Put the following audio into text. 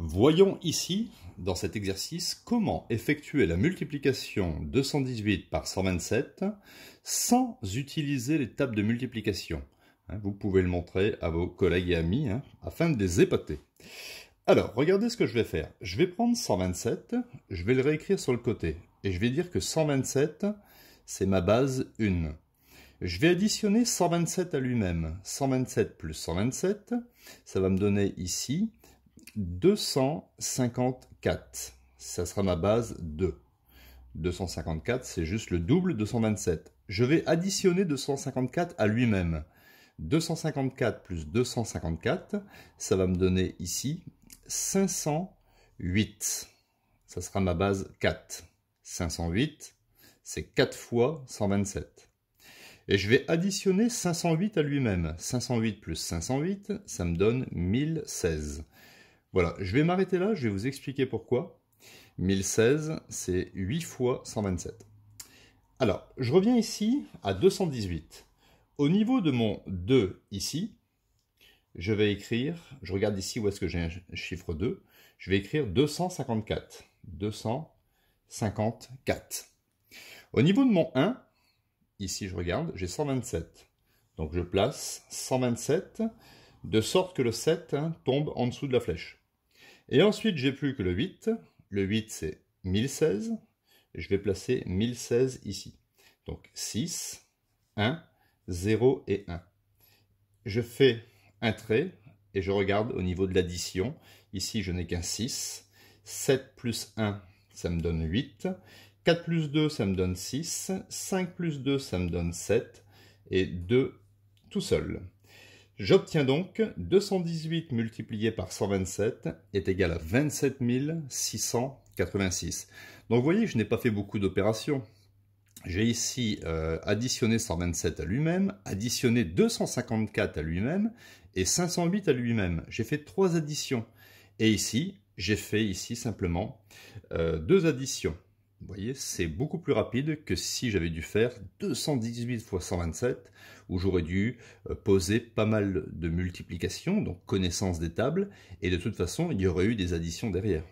Voyons ici, dans cet exercice, comment effectuer la multiplication 218 par 127 sans utiliser les tables de multiplication. Hein, vous pouvez le montrer à vos collègues et amis hein, afin de les épater. Alors, regardez ce que je vais faire. Je vais prendre 127, je vais le réécrire sur le côté. Et je vais dire que 127, c'est ma base 1. Je vais additionner 127 à lui-même. 127 plus 127, ça va me donner ici 254. Ça sera ma base 2. 254, c'est juste le double de 127. Je vais additionner 254 à lui-même. 254 plus 254, ça va me donner ici 508. Ça sera ma base 4. 508, c'est 4 fois 127. Et je vais additionner 508 à lui-même. 508 plus 508, ça me donne 1016. Voilà, je vais m'arrêter là, je vais vous expliquer pourquoi. 1016, c'est 8 fois 127. Alors, je reviens ici à 218. Au niveau de mon 2 ici, je vais écrire, je regarde ici où est-ce que j'ai un chiffre 2, je vais écrire 254. 254. Au niveau de mon 1, ici je regarde, j'ai 127. Donc je place 127, de sorte que le 7 hein, tombe en dessous de la flèche. Et ensuite, j'ai plus que le 8. Le 8, c'est 1016. je vais placer 1016 ici. Donc 6, 1, 0 et 1. Je fais un trait et je regarde au niveau de l'addition. Ici, je n'ai qu'un 6. 7 plus 1, ça me donne 8. 4 plus 2, ça me donne 6. 5 plus 2, ça me donne 7. Et 2 tout seul. J'obtiens donc 218 multiplié par 127 est égal à 27 686. Donc vous voyez, je n'ai pas fait beaucoup d'opérations. J'ai ici euh, additionné 127 à lui-même, additionné 254 à lui-même et 508 à lui-même. J'ai fait trois additions. Et ici, j'ai fait ici simplement euh, deux additions. Vous voyez, c'est beaucoup plus rapide que si j'avais dû faire 218 x 127, où j'aurais dû euh, poser pas mal de multiplications, donc connaissance des tables, et de toute façon, il y aurait eu des additions derrière.